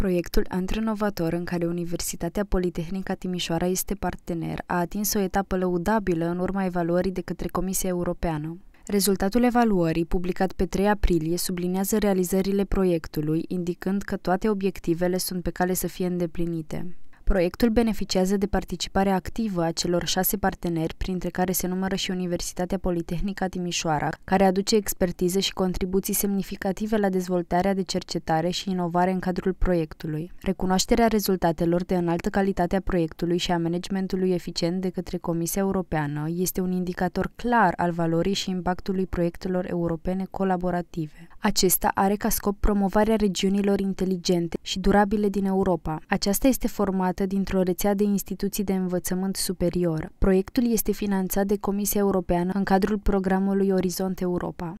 Proiectul antrenovator în care Universitatea Politehnica Timișoara este partener a atins o etapă lăudabilă în urma evaluării de către Comisia Europeană. Rezultatul evaluării, publicat pe 3 aprilie, subliniază realizările proiectului, indicând că toate obiectivele sunt pe cale să fie îndeplinite. Proiectul beneficiază de participarea activă a celor șase parteneri, printre care se numără și Universitatea Politehnică Timișoara, care aduce expertiză și contribuții semnificative la dezvoltarea de cercetare și inovare în cadrul proiectului. Recunoașterea rezultatelor de înaltă calitate a proiectului și a managementului eficient de către Comisia Europeană este un indicator clar al valorii și impactului proiectelor europene colaborative. Acesta are ca scop promovarea regiunilor inteligente și durabile din Europa. Aceasta este format formată dintr-o rețea de instituții de învățământ superior. Proiectul este finanțat de Comisia Europeană în cadrul programului Orizont Europa.